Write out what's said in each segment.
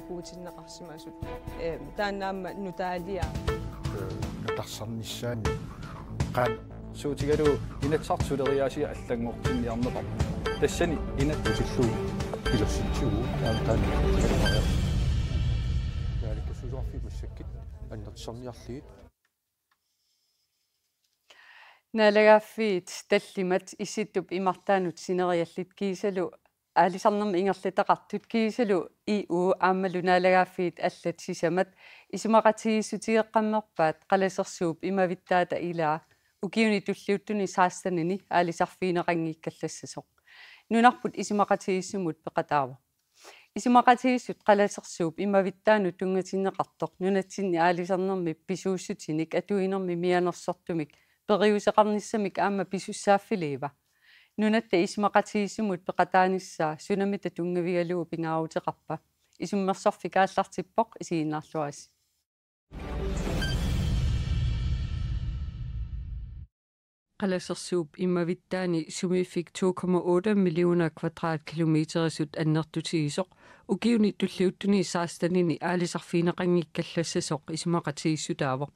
акуутиннеқарсимасут э таанаама нутаалиа нутарсарниссаани qaal suutigalu inatsaartuleriaasi allangortinniarneraq tassani inat usilluu ilersitsuu taantaani yaalika suusorfi massakkit annertsarniarliit налагаффиит таллимат иситтуп имартаанут синериаллит киисалу аалисарнерм ингерлитеқартут кисалу и уу ааммалунаалагааффиит аллат сисамат исимақатигиссутигеққаммерпаат қаласерсууп имавиттаата илаа укиуни туллиуттуни саастанини аалисарфиинеқангиккаллассасоқ нунарпут исимақатигиссумут пеқатаава исимақатигиссут қаласерсууп имавиттаану тунгатиннеқартоқ нунатсинни аалисарнерми писууссутиник атуинерми мианерсортумик периусеқарниссамик аама писуссааффилиива нунатта исимакатигисимут пекатааниссаа сунами татуннгавигалугу пингаарутеқарпа исуммерсарфикааллартиппоқ исииннаарлуаси qalassersuup immavittaani sumiffik 2,8 millioner kvadratkilometerisut annertutigisoq ukiuni tulliuttuni saastanini aalisarfiineqanngikkallasasoq isumaqatigisutaavoq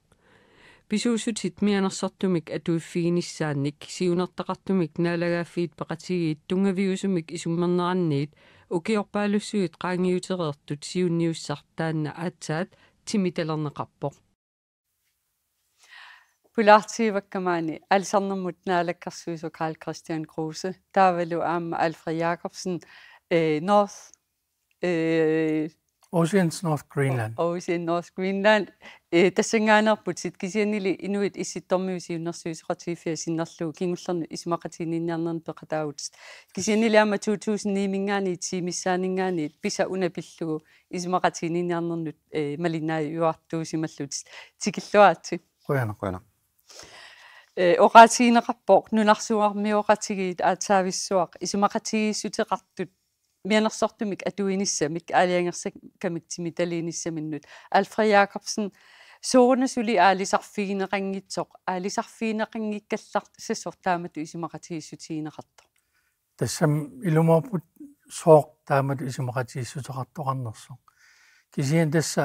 pisuusutitmi anersartumik atuiffiginissaanik siunertaqartumik naalagaaffiit paqatigiit tungaviusumik isummernerannit ukiorpaalussuit qaangiuteriertut siunniussartaanna aatsaat timitalerneqarpoq pulaartivakkamaani alisarnermut naalakkarsuisu Karl Christian Kruse taavalu aamma Alfred Jakobsen eh, North eh, Oceans North Greenland. Oceans North Greenland. Э тассангааnerput ситкисианили инуит исситтормиусиуннэрсуисеқатигифиа синнерлуу кингуллерни исмақатигинниарнерни пеқатаагутс. Кисианили ама 2000-нимингаани тимиссаанингаани писа унапиллугу исмақатигинниарнернут э малинаа юартуусималлутис тикиллуаатси. Қуяна қуяна. э оқаатигинеқарпоқ нунарсуармиоқатигиит аатаависсуақ исмақатигиссутеқартут mianersortumik atuinissamik aaliangersak kamiktimitaliinissaminut alfred jakobsen soorna suli aalisarfigineqanngitsoq aalisarfigineqanngikkallar sassor taamatu isimaqatigiissutiineqartoq тассам илумаапут соор таамат исумақатииссутеқартоқарнерсо кисиан тасса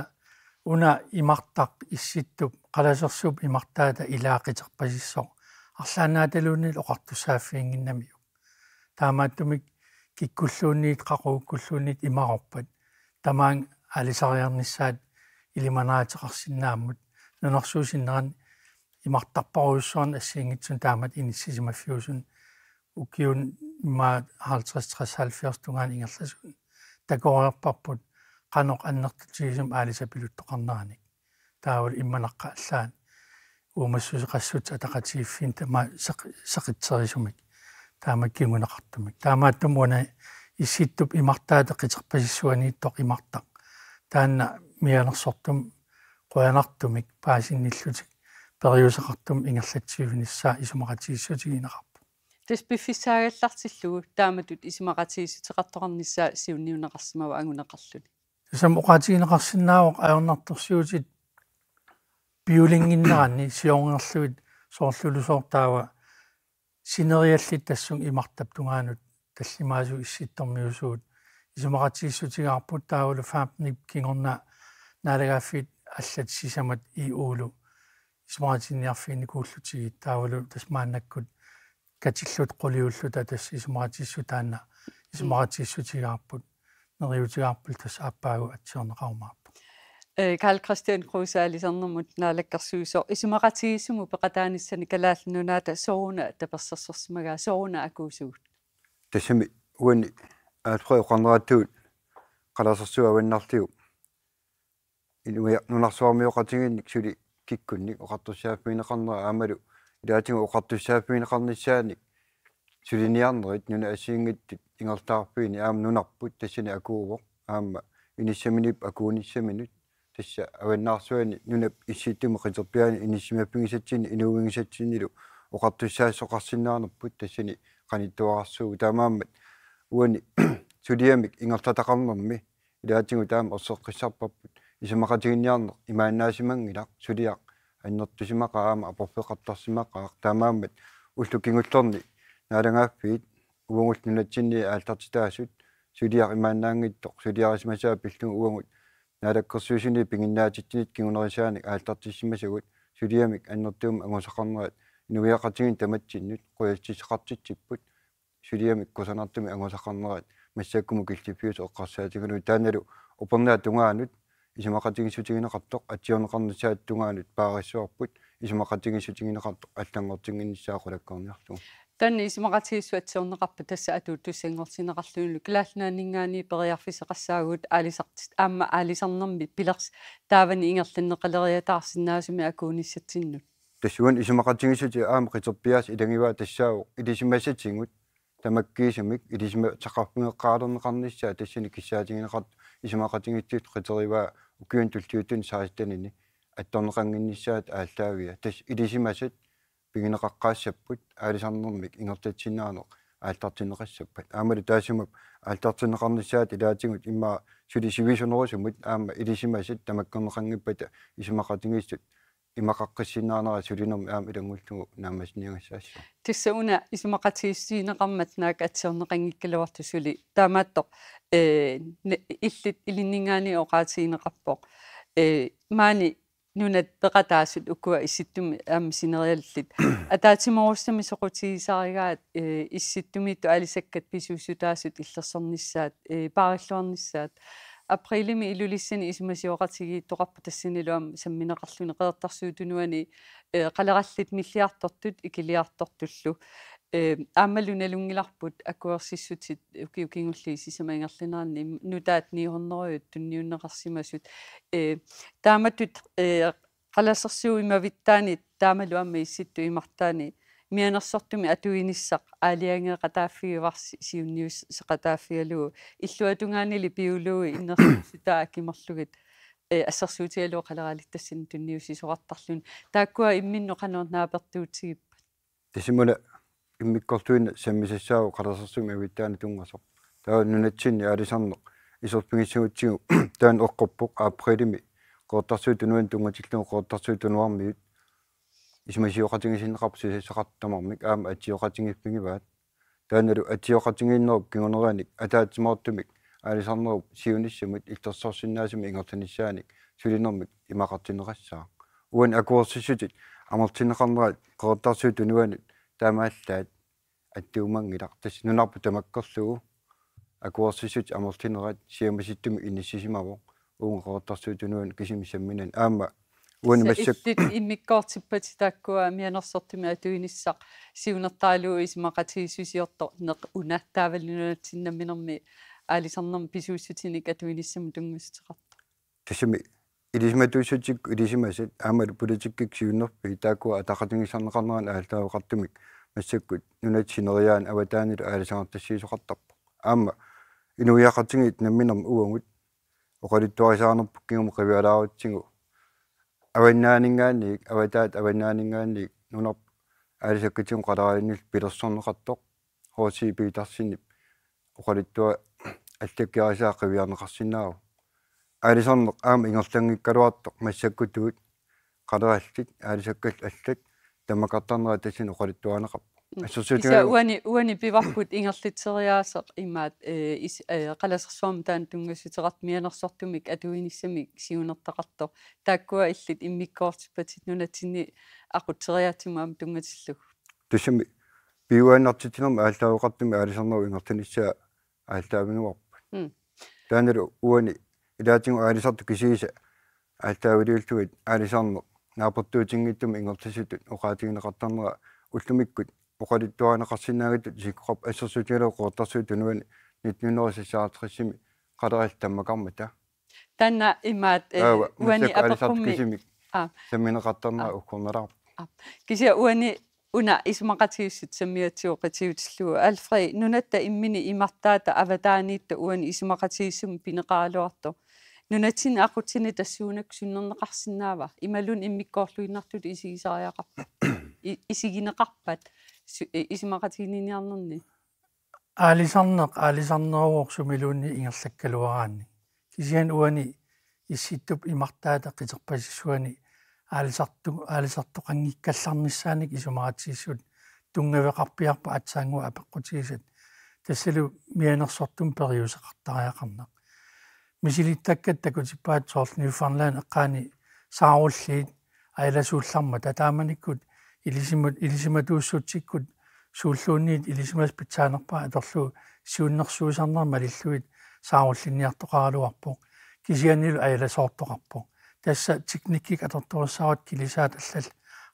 уна имартақ исситтуп қаласерсуп имартаата илаақитерпасиссо арлаанааталуунил оқартусааффиингиннамиу таамааттумик киккуллуунниит қақууккуллуунниит имарорпат тамаан алисариарнissaат илиманаатеқарсинааммут нунарсуусиннеран имартарпаруйссуарна ассиингитсун таамат иниссисимаффиусун укиун имаа 50-60-70 тунгаан ингерласун такориарпарпут канок аннертсигисум аалисапилуттоқарнераник таавал имманаққа аллаан уумассусеқассут атақатигиффин тама сақитсерисумик таамаккимуна қартамик таамааттумуна исситтуп имартаатэ қитерпасиссуанииттоқ имартақ таанна мианерсортум қуянартумик паасинниллутик периусеқартум ингерлатсивиниссаа исумақатигиссутигинеқарпу таспиффиссаагаллартиллугу тааматут исумақатигиссутеқарторнissaа сиунниунеқарсимава агунеқарлуни сам оқаатигинеқарсинаавоқ аернарторсиутит пиулингиннеранни сиорнерлуит соорлулусоортаава синериалли тассун имартап тунгаанут таллимаасу исситтормиусуут исумаратииссутигаарпут таавулу фаапник кингорна наалагааффит аллат сисамат иуулу исумаратинниарфиини кууллутигит таавулу тасмааннаккут катиллут qoliulluta тас исумаратиссутаанна исумаратииссутигаарпут нериутигаарпул тас ааппаагу атсиорнеқармаа Karl Christian Kruse alisarnermut naalakkersuusor isumaratigissumu peqataanissani kalaallunaata sooruna tapersersersimagaa sooruna akuusuut tassami uani aalfreu qarneraattuut qalaasersuva avannartiu ilumia nunarsuarmioqatiginnik suli kikkunnik oqartussaaffiineqarnera aamalu ilaatigu oqartussaaffiineqarnissaanik suliniarnerit nuna asiinngittit ingertaarpiini aam nunarput tassini akuuvoq aamma иниссаминип акуунissaminут тасса аваннаарсуани нунап иссииттуми қитерпиани инисимаппигисатсини инуугигисатсинилу оқартуссаассоқарсиннаарнерпут тассани қаниттуарарсуугу таамааммат уани сулиамик ингертатақарнерми илаатингу таама орсеққиссарпарпут исумақатигинниарнер имааннаасимангилар сулиақ аннертусимақа аама апорфеқартарсимақаа таамааммат уллу кингуллерни наалагааффиит увангулнунатсинни аалтартитаасут сулиақ имааннаангиттоқ сулиарисмасаа пиллугу уангут наалаккэрсуусини пингиннаатитсинит кигунерисааник аалтартиссимасагут сулиамик аннэртуум ангусақарнерат инуиақатигин таматсиннут қуяссисеқартитсиппут сулиамик кусанартуми ангусақарнерат массааккуму киллипиус эққарсаатигуну таанару упернаа тунгаанут исмақатигиссутигинеқартоқ атсиорнеқарнасааттунгаанут паариссуарпут исмақатигиссутигинеқартоқ аллангортингиниссаақулаккорниартуг تنيس مغاتي سواتسون غاب تساتو تسينغل سينغاتلون لكلاتنا نيناني بغير في سقساوت آلي سقتست أما آلي سنن ببلغس تابن إنغل تنقلغي تعصي الناس ما أكوني ستين تشوان إشو مغاتي سواتي آم قيتوبياس إدنيوا تشاو إديش ما ستينغو تمكيش ميك إديش ما تقفن قادم غنشا تشيني كشاتين غد إشو مغاتي سواتي قيتوبياس وكيون تلتوتين ساستنيني أتون غنشات آلتاوية تش إديش ما ستينغو пигинеқаққаассаппут аалисарнэрмик ингертатсиннаанеқ аалтартинеқассаппат аамали таасимап аалтартинеқарнссаат илаатингут имма сулисивисунерусумут аама илисимасит тамаккернеқангиппата исимақатингиссут имақаққиссиннаанера сулинерми аама илангуллугу наамасиниангассаассу тассауна исимақатигиссинеқармат наак атсернеқангиккалуарту сули таамааттоқ э иллит илиннингаани оқаатигинеқарпоқ э маани нунат пекатаасут уккуа исситтуми аами синериаллит атаатиморуссами соқутигисаригаат э, исситтумитту алисаккат писууссутаасут иллерсэрнissaат париллуарнissaат э, априлими илулиссани исмасиоқатигииттоқарпу тассинилуам самминеқарлуни қеэртарсуутунуани э, қалераллит миллиартортут икилиартортуллу аамалуналунгиларпут акуерсиссутит укиукингулли сисамаингерлинаани нутаат ниорнеруйут тунниуннеқарсимасут э тааматут э қаласерсуу имавиттаани таамалу амма исситту имартаани мианерсортуми атуиниссақ аалианге қатааффигиварси сиунниус сеқатааффигалуу иллуатунгаанили пиулууи иннерсутаа акимерлугит э ассерсуутигалуу қалералиттассин тунниуси соқартарлун тааккуа имминно қанернааперттуутсигип тисимуна иммиккортуин саммисассаау қаласарсуми авиттаани тунгасо таа нунатсинни алисарнеқ исорпигиссагутсигу таан оққорпоқ априлими қоортарсуи тунуан тунгатиллугу қоортарсуи тунуармиут исмасиоқатигисиннеқарпу сисақаттамармик аама атиоқатигиппигиваат таанеру атиоқатигииннеруп кигонерианик атаатсимаортумик алисарнеруп сиуниссамут илтерсорсиннаасими ингортаниссааник сулинэрмик имақартинеқассаа уан акуорсисутит амартинеқарнерат қоортарсуи тунуанит таамааллаат аттуумангилартас нунарпу тамаккорсугу акуорсисут амортинерат сиамаситтуми иниссисимаву уунgeqortarsuut унуун кисимисамминан аама уани массак иммиккоортиппати тааккуа мианерсортими атуиниссақ сиунертаалуу исмақатигисусиорто неқ унааттааваллунатсиннамминерми аалисарнерми писууссутиник атуиниссаму тунгусутеқарта тасами илисматуссутик илисимасат аамал пулитиккик сиуннерпи тааккуа атақатунгисарнеқарнеран аалтаавеқартумик массаккут нунат синериаан аватаанил аалисаартассиисоқартарпо аама инуяқартингит намминерм уангут оқалиттуарисаарнерпу кигум қивиалаарутсигу аваннаанингааник аватаат аваннаанингааник нунерп аалисаккутигу қалаалиннил пилерсорнеқартоқ хоосипи тарсинип оқалиттуа аллаккиарисаа қивиарнеқарсинаау аарисарneq аама ингерлангиккалуартоқ массаккутугут қалераллит аалисаккал аллат таммақартарнера тассин оқалиттуанеқарпа ассерсуутига иса уани уани пиваркут ингерлитсериаасеқ имаат ис қаласерсуам э, таан тунгасутерарт мианерсортумик атуиниссамик сиунертақартоқ тааккуа иллит иммиккоортиппатит нунатсинни ақутсериаатимаам тунгатиллуг тассами пиуааннартитинерми ааллаауқартими аалисарнеру ингертаниссаа ааллаавингуарпа таанеру уани илаатингу аалисарту кисииса ааллаавилиултугит аалисарнеқ наапертуутингиттум ингертисутут оқаатигинеқартарнера уллумиккут оқалиттуаанеқарсинаагатут сиккоқап ассерсутилеу қоортарсуут тунуани 1936-ми қалералтаммакармата танна имаат уани апаққумми аа саминеқартарнера уккорнераа кисия уани уна исмақатигиссут саммиатсиоқатигутиллуа алфри нунатта иммини имартаата аватааниитта уани исмақатигиссум пинеқаалуарту nunatin aqutini tassuunak sunnerneqarsinnaava imalun immikkoorluinnartut isigisariaqarpa isigineqarpat isimaqatigininiarnerni аалисарнеқ аалисарнеруорсу милуунни ингерлаккалуараанни кисиан уани исситтуп имартаата қитерпассуани аалисарту аалисартоқангиккалларниссааник исумаратиссут тунгавеқарпиарпа атсаангуа апеққутигисат тассалу мианерсортум периусеқартариақарнақ мисилиттаккаттакутиппаат соорни уффарлаан эққаани сааруллиит аяласуулларма татааманиккут илисимут илисиматууссутсиккут сууллуунниит илисимас питсаанерпаа аторлуу сиуннэрсуусарнар малиллуит сааруллинниартоқаралуарпоқ кисианнилу аяласоортоқарпоқ тасса техникик аторторсаарат килисаат аллал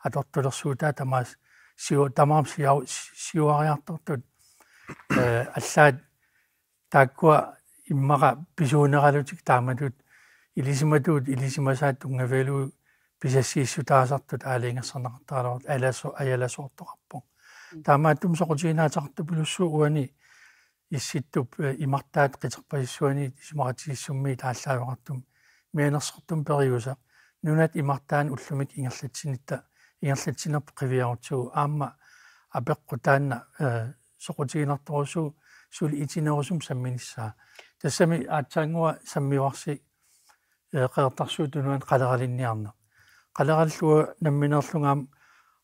атортулерсуутаа тамаас сиу тамаам сиу сиуариартортут э аллаат тааккуа иммара писуунералутик таамалут илисиматуут илисимасаат тунгавелу писассииссутаасартут аалингерсарнақартаалорут аласо аяласоортоқарпо таамааттум соқутигинаатарту пилуссуу уани исситтуп э, имартаат қитерпассуани симаратигиссумми тааллаавеқартум мианерсортум периуса нунат имартаан уллумик ингерлатсинитта ингерлатсинерпо қивиарутсуу аама апеққутаанна э, соқутигинарторусуу сули итинерусум самминиссаа тассами аатсаангуа саммиуарси эеқэртарсуутунуан қалералинниарна қалераллуа намминерлунгаам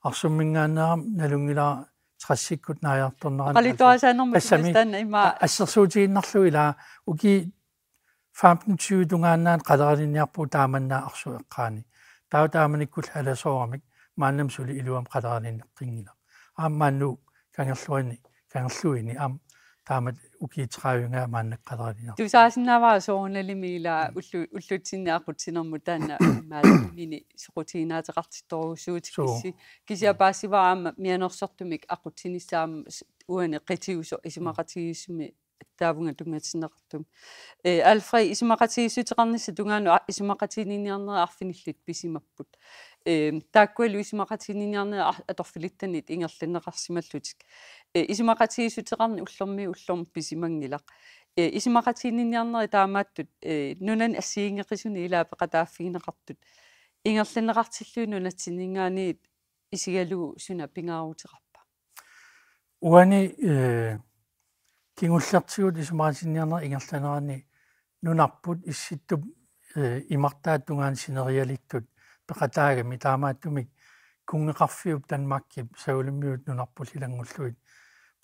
арсуммингаанаарам налунгилаа трассиккут нааярторнеран қалитуасаанэрму э, тассана има ассерсуутигиннарлу илаа уки 15 тунгааннаан қалералинниарпу тааманнаа арсу эққаани таа тааманиккул халасоорамик мааннам сули илуам қалералиннеққингила ааммаанну кангерлуани кангерлуини аам таамат ukitrævingamanneqqalerinaq tusaasinnavara soornalimiila ullu ullutinneaqut sinermut taanna maalimini soqutiinaataqartittoruussuutik kissi kisiapaassivaraama mianersortumik aqutsinissaam uane qitiguso isimaqatigismi таавнга тунгатсинеқартум э альфрей исмақатигиссутеқарнисса тунгану исмақатининниарнера арфиниллит писимаппут э тааккуалу исмақатининниарнера аторфилиттанит ингерлинеқарсималлутик Э, исимақатигисутеқарни уллэрми уллэрми писимангилақ э, исимақатигинниарнери таамааттут э, нунан ассиингеқисуни илаапеқатааффигинеқартут ингерлинеқартиллуи нунатсиннингаани исигалу суна пингаарутеқарпа уани э кингуллартигут исимақатигинниарнери ингерланерани нунарпут исситтуп имартааттунгаан синериалиттут пеқатаагами таамааттумик кунгеқарфиуп данмаккип саулиммиут нунарпулилангуллуит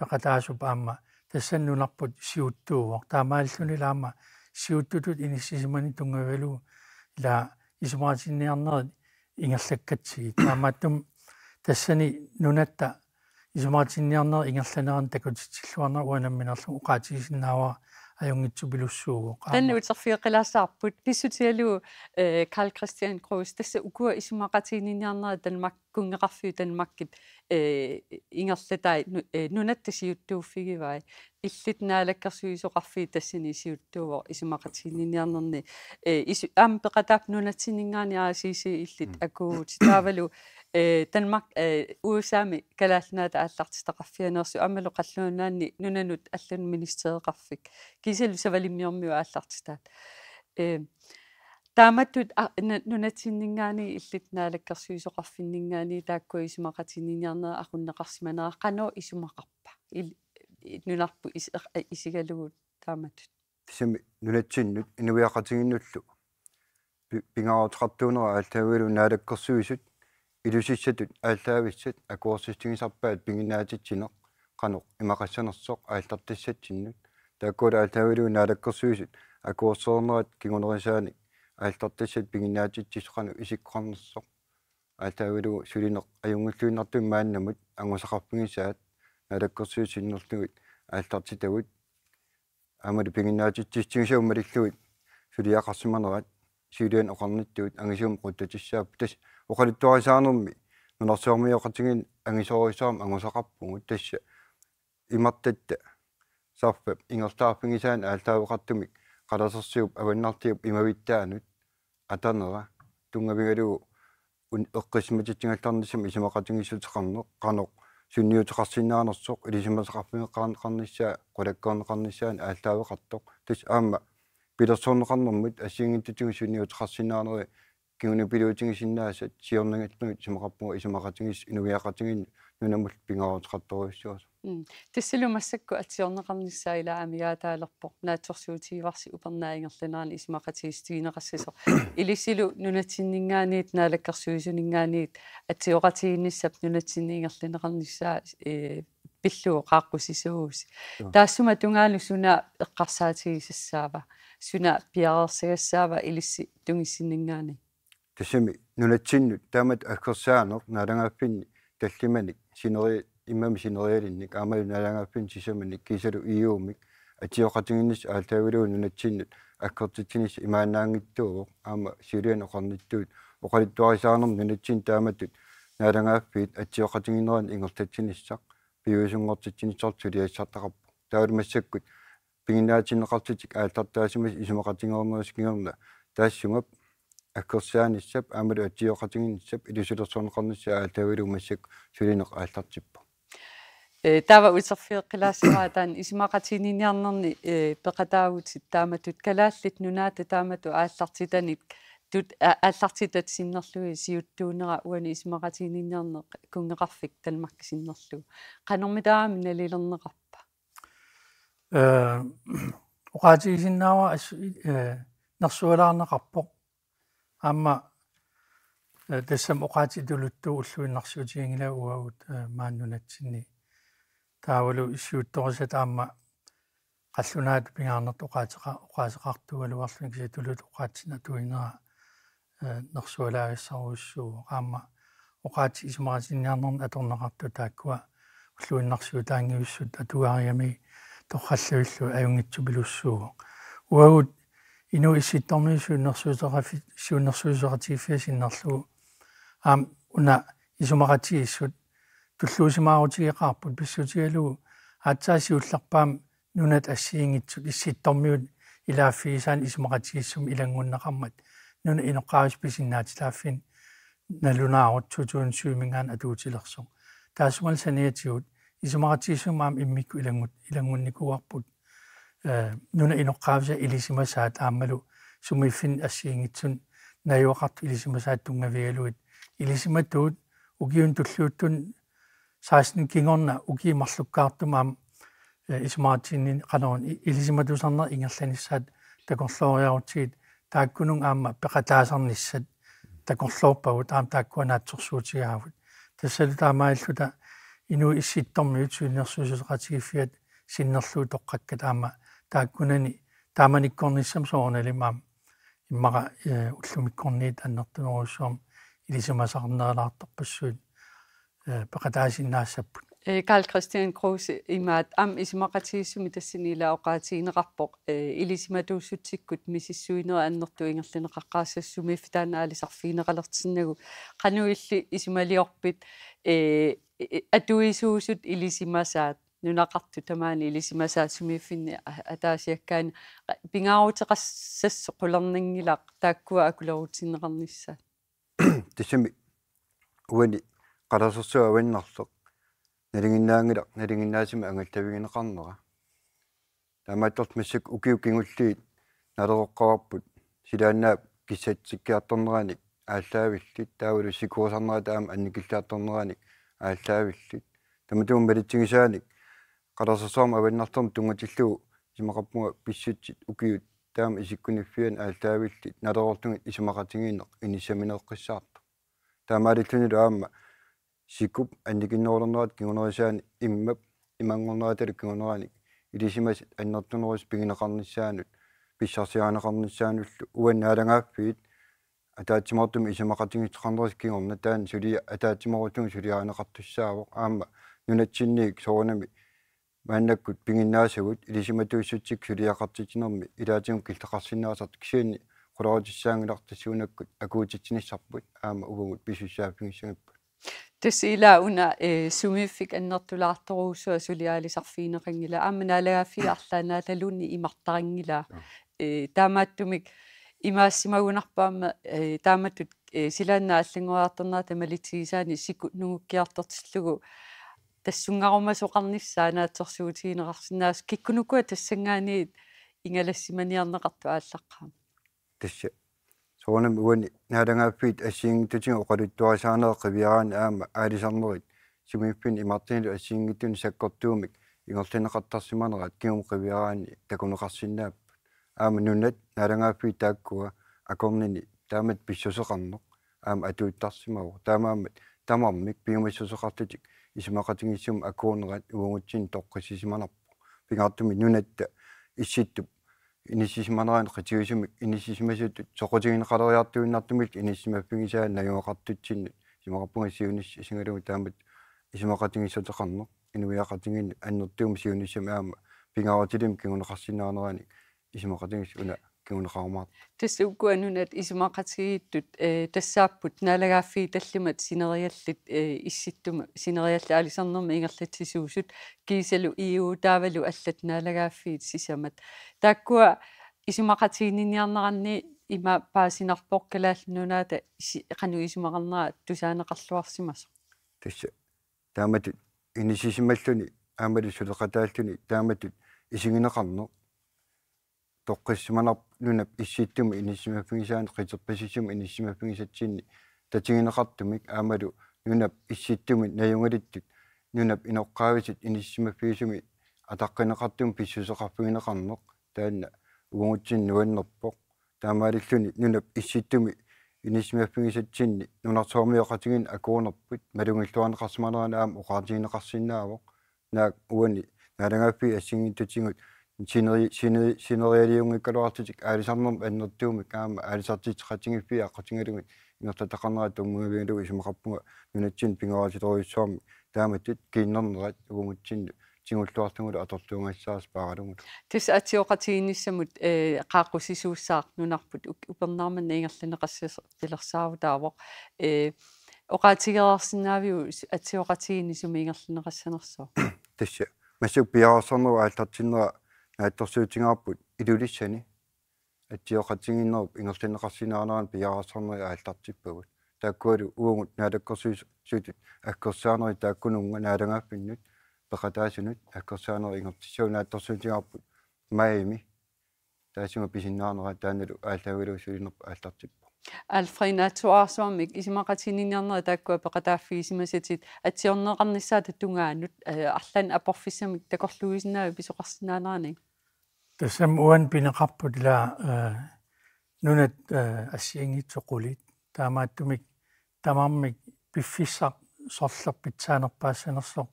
пекатаасупаама тассаннунарпут сиуттуувоқ таамааллуни лаама сиуттутут иниссисимани тунгавалу ла исмаатинниарнерит ингерлаккатсиги таамааттум тассани нунатта исмаатинниарнер ингерланеран такутитсиллуарнер уанамминерлу уқаатигисиннаава ajungitsupilussuugu tannu uterfiiqilaassaarput pissutialu eh, Karl Christian Kroos tassa ukua isumaqatiininiarnera Danmark kungeqarfiu Danmarkip eh, ingerlatai eh, nunattasiuttuuffigivai illit naalakkersuisoqarfii tassini isiuttuuvo isumaqatiininiarnerni isu aampeqataap nunatsinningaani aasiisi illit mm. akuugut taavalu Danmark э, USAmi kalaalnaata э, аллартистеқарфианерсу аммалу қаллууннаанни нунанут аллун министериқарфик киселу савалиммиормиу ааллартистаат э тааматтут нунатиннингаани иллитнаалаккерсуисоқарфиннингаани тааккуисимақатинниниарнера ақуннеқарсиманеққано исумақарпа э, нунарпу исигалугут тааматтут сими нунатсиннут инуиақатигиннуллу пингаартартуунера аалтавилу наалаккерсуисут илусиссатут ааллаависсат акуорсистигисарпаат пигинаатитсинеқ канеқ имақассанерсоқ аалтартиссатсиннут тааккула аалтаавилуу наалаккерсуисут акуорсоорнерат кигунерисаани аалтартиссат пигинаатитсисоқану исикқарнерсоқ аалтаавилуу сулинеқ аюнгиллуиннартуи мааннамут ангусақарпигисаат наалаккерсуисиннерлугут аалтартитагут амали пигинаатитсиссигисаа умалиллугут сулиақарсиманерат силиан оқарниттуут ангисуум қуттатиссааптас оқалиттуарисаарнерми нунарсуармиоқатигин ангисоруисаарам ангусақарпугут тасса имартатта сарфап ингертаарпигисаан аалтаавеқартумик қаласерсиуп аваннартиуп имавиттаанут атанера тунгавигалугу эққисматитсингаллаарнисами исимақатингиссутеқарнеқ қанеқ сунниутеқарсиннаанерсоқ илисимасақарпигеққарне қарниссаа қулаккорнеқарниссаан аалтаавеқартоқ тас аама пилерсоорнеқарнэрмит асиингиттутигу сунниутеқарсиннаанери кигуну пилуутиги синнааса сиорнагатнугит сумақарпугу исумақатигис инуиақатигин нунамул пингаруутеқартуруссуас тассилумассакку атсиорнеқарниссаа илаамиаатаалерпо наатсорсуутигиварси упернааингерлинаани исумақатигистигинеқассисо илисилу нунатсиннингаанит наалаккарсуисунингаанит атсиоқатигинниссап нунатсиннингерлинеқарниссаа э пиллуу қааққусисууси таассума тунгаалу суна эққарсаатигисассаава суна пиарерсигассаава илисси тунгиссиннингаани тасими нунатсиннут таамат аккерсаанер налангаппинни таллиманик синери иммами синериалинник аамалу налангаппин сисаманик кисалу июумик атиоқатингиннис аалтаавилуу нунатсиннут аккертитсинис имаанаангиттуувоқ аама силиана оқарниттуут оқалиттуарисаарнер нунатсин тааматут налангааппит атиоқатингинеран ингертатсиниссақ пиуисунгортитсинисоор тулиассартақарпу таалмассаккут пигинаатинеқартитик аалтартаасимас исумақатингернерускигерна таассумап аккерсиааниссап аамали атсиоқатигиниссап илусулерсуунеқарниссаа аалтавилумассак сулинеқ аалтартиппу э тава усерфиэққилаассараа таан исимақатининиарнерни э пеқатаагутит тааматут калааллит нунаата таамату ааллартитаник тут ааллартитат синнерлуи сиуттуунера уани исимақатининиарнеқ кунгеқарфик талмакки синнерлу канормитаами налилернеқарпа э оқаатигисиннаава э нерсуалаарнеқарпоқ амма тассам э, оқаати дулуттуу уллуиннарсуутигингилаагууагут э, мааннунатсинни таавалу иссуутторисат аама қаллунаат пингаарнерт оқаатеқа оқаасеқартугалуарлун киса тулут оқаатсина туинера э, нерсуалаагассаруссуу аама оқаати исмаратинниарнерна аторнеқарту тааккуа уллуиннарсуу таангивиссут атугаариами тоққаллуиллу аюнгитсу пилуссуу уагут инуисситторни сууннэрсуусерафи сууннэрсуусератигиффиасиннарлугу аам уна исумаратигиссут туллуусимаарутигеқарпут писсутигалугу аатсаасиулларпаам нунат ассиингитсут исситторmiut илааффиисаан исумаратигиссум илангуннақармат нуна иноққаавис писиннаатилааффин налунаарутсутуун суимингаан атуутилерсо таасумал саниатигут исумаратигиссумаам иммикку илангут илангунникуарпут nuna inoqqaavsa ilisimasaat aammalu sumiffin assiingitsun najuaqartu ilisimasaat tungavialuit ilisimattuut ukiun tulluuttun saasnin kingorna ukiimarlukkaartumaam ismaatsinnin qanoon ilisimatusarna ingerlanissaat takorloriarutiit taakkunung aamma peqataasarnissat takorlorpagut aam taakkuanaatsorsuutigaavut tassalu taamailluta inu issittormiut suinnersuususeqatigiffiat sinnerluu toqqakkat aamma тааккунани тааманиккорниссам соорналимаам иммара уллумиккорниит аннэртунерусуум илисимасарнералаартарпассуут пекатаасиннаассаппут э, э карл э, кристиан крус имаат ам исимакатигиссуми тассинилаоқаатигинеқарпоқ э илисиматууссутсиккут мисиссуинера аннэртуингерлинеқаққаассассуми фитаанаалисарфинералертиннагу кануилли исималиорпит э, э атуисуусут илисимасаат нунақарту тамаани илисимасаа сумиффинни атаасиаккаани пингаарутеқассасс қулернингилаа тааккуа акулерутиннеқарнissaа тисими уани қаласерсуа авиннарлеқ налингиннаангила налингиннаасими ангалтавигинеқарнера тамааттарт массак укиукингуллиит налероққаварпут силааннаап киссаатсиккиарторнераани ааллаавиллит таавалу сикуусарнера таама анникиллаатторнераани ааллаавиллит таматуум малитсигисааник qalersersuarma avannertorm tungatillu имақарпуга писсутсит укиут таама исиккуниффиан ааллаавилли налерортунгит исумақатигиинеқ инисаминеққиссаарта таамаалиллунилу аама сикуп анникиннерулернерат кигунерисаани иммап имангорнераталу кигунераник илисимас аннертунерис пигинеқарниссаанут писсарсиаанеқарниссаануллу уаннаалагааффиит атаатсимортум исумақатигитсақарнерис кигорна таани сулия атаатсиморутун сулиаанеқартуссаавоқ аама нунатсинник соорнами мааннаккут пигиннаасагут илисиматууссутсик сулиақартитинерми илаатигум килтақарсиннаасарт кисиани qulaġutissaaŋilartasuunakku akuutitsinissarput aama ugungut pisussaapigissangipput тусила уна э сумиффик аннертулаарторуусуа сулиаалисарфиинеқангила амминалагафиарлаана талуни имартарангила э таамааттумик имаассимагунарпаама э тааматтут э, силаанна аллангуаартарнаа тамалитигисаани сикку нугуккиартертиллугу тассунгарумасоқарниссаа наатсорсуутигинеқарсинаас киккунукуа тассангааниит ингалассиманиарнеқарту ааллаққаа тасса соонам уани наадангааппит ассиин тутин оқалуттуарисаарнеэ қивиараан аама аалисарнерит сумиппин имартинилу ассиингиттун саккортуумик ингерлинеқартарсиманерат киум қивиараани такунеқарсинаап аама нуннат наадангааппит тааккуа акорнини таамат писсусеқарнеқ аама атууттарсимаву таамаамат тамармик пиумиссусеқартутик исмақатингиссум акуунерат угунгутсин тоққиссисиманерпо пигаартуми нунатта исситтуп инисисиманераан қитигисумик инисисимасут соқутигинеқалериартуиннартумик иниссимаппигисаан нагуақартутсиннут симақарпунга сиунис сингалугу таамат исмақатингиссутеқарнеқ инуяқатингин аннертуум сиунissam аама пигаартилим кигунеқарсинаарнераани исмақатингис уна кунеқармаа тассуккуанунат исумақатсигииттут э тассааппут наалагааффии таллимат синериаллит э исситтума синериалла алисарнерми ингерлатсисуусут киисалу иуудаавалу аллат наалагааффиит сисамат тааккуа исумақатигининиарнеранни има паасинарпоқ калааллунунаата кану исумақарнера тусаанеқарлуарсимасо тасса таамату инисисималлуни аамалу сулеқатааллуни таамату исигинеқарнер тоққиссиманер лунап иссииттуми инисимаффигисаани қитерписисими инисимаффигисатсиинни татигинеқартумик аамалу нунап иссииттуми наюнгалиттут нунап иноққаависит инисимаффигисуми атаққинеқартум писсусеқарфигинеқарнеқ таанна угунгутсин нуаннерпоқ таамаалиллуни нунап иссииттуми инисимаффигисатсиинни нунартуармиоқатигин акуунерпут малунгиллуанеқарсиманераана аама оқаартигинеқарсиннаавоқ наак уани налангааффи ассигиттутигут синери синериалиунгиккалуартутик аалисарнерм аннертуумик каама аалисартитеқатингиппи аққутингалугит ингертатақарнераа туммугавиалуг исумақарпуга нунатсин пингораасилориуссуарми тааматтит киннернерат угумутсин тигуллуартунгулу аторлуунгаассаарас пааралугут тус атиоқатигинниссамут э қааққусисууссаар нунарпут упернаарман наигерланеқассас тилерсаавутаавоқ э оқаатигераарсинаавиу атиоқатигиннисуми ингерланеқассанерсоо тасса масук пиаарсарнеру аалтартиннера аатторсуутингааппут илулиссани атсиоқатсигиннеруп ингерлинеқарсинаарнеран пиарасарнери аалтартиппагут тааккуалу уангут наалаккорсуутит аккорсаанери тааккунунга наалагааппиннут пеқатаасунут аккорсаанери ингертиссаунаатторсуутингаарпут маими таасима писиннаарнера таанналу аалаагилу сулинерпа аалтартиппа алфринатсуаарсуармик исимақатининнернери тааккуа пеқатааффигисимасатит атсиорнеқарниссаа татунгаанут э, арлан апорфиссамик такорлугисинаави писоқарсинаанерани тассам уан пинеқарпут э, ила э, нунат ассиангитсоқулит таамааттумик тамармик пиффиссар сорлар питсаанерпаассанерсоқ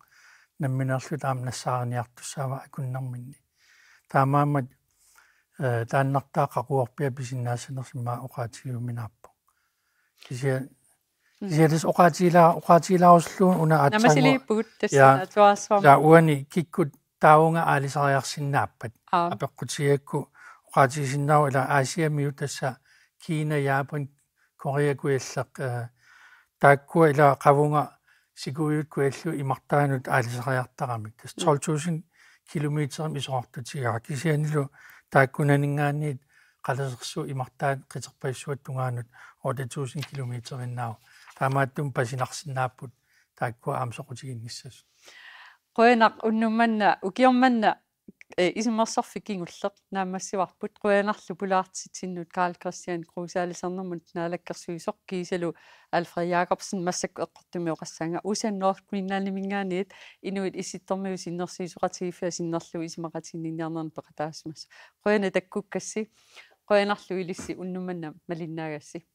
намминерлу таам нассаарниартуссаава акуннарминни таамаамат э, тааннартаа қақуарпиа писиннаассанерсимаа оқаатигиуминааппо кисия Sieltäs okaatila okaatila oslu una atsango. Nämä sili puhut tässä tuossa. Ja uani kikkut таунга аалисариарсинааппат апеккутигакку оқаатигисиннаару ила аасиамиу тасса кина яапан кориакуиллақ э, тааккуа ила қавунга сикуйукку аллу имартаанут аалисариартарамик тас 12000 километрим исоортутигаа кисианилу тааккунанингаанниит қаласерсу имартаан қитерпассуат тунгаанут ота 1000 километриннаау таамааттум пасинарсинааппут тааккуа аамсоқутигинниссас qoyanaq unnummanna ukiormanna исиммерсарфикингуллеқ наамассиварпут қуянарлу пулаартитсиннут Карл Кристиан Крусаалисернэрмут наалаккерсуисоқ киисалу Альфред Якобсен массак эққортумио қассаанга усан Норт Квиннаалимингаанит инуит иситтормиу синнерсиисоқатигиффиа синнерлу исимақатинниниарнерн пеқатаассимас қуяна таккуккасси қуянарлу илисси уннуманна малиннаагасси